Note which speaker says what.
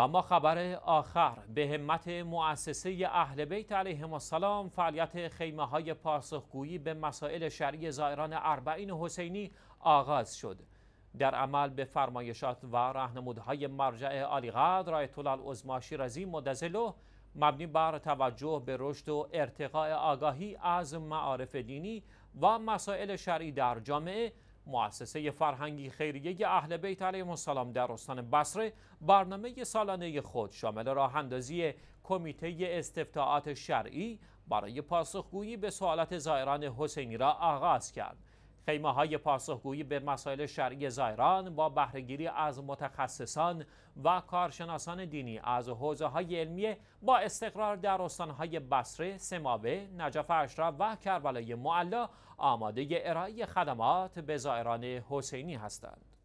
Speaker 1: و ما خبر آخر به همت مؤسسه اهل بیت علیهم السلام فعالیت خیمه های پاسخگویی به مسائل شرعی زائران اربعین حسینی آغاز شد در عمل به فرمایشات و راهنمودهای مرجع عالیقدر آیت الله العظما شیرازی مدظله مبنی بر توجه به رشد و ارتقاء آگاهی از معارف دینی و مسائل شرعی در جامعه مؤسسه فرهنگی خیریه اهل بیت علیهم السلام در استان بصره برنامه سالانه خود شامل راه اندازی کمیته استفتاعات شرعی برای پاسخگویی به سوالات زائران حسینی را آغاز کرد خیمه های پاسخگویی به مسائل شرعی زایران با بهرهگیری از متخصصان و کارشناسان دینی از حوزه های علمیه با استقرار در استانهای بصره، سماوه، نجف اشرف و کربلای معلا آماده ارائه خدمات به زائران حسینی هستند.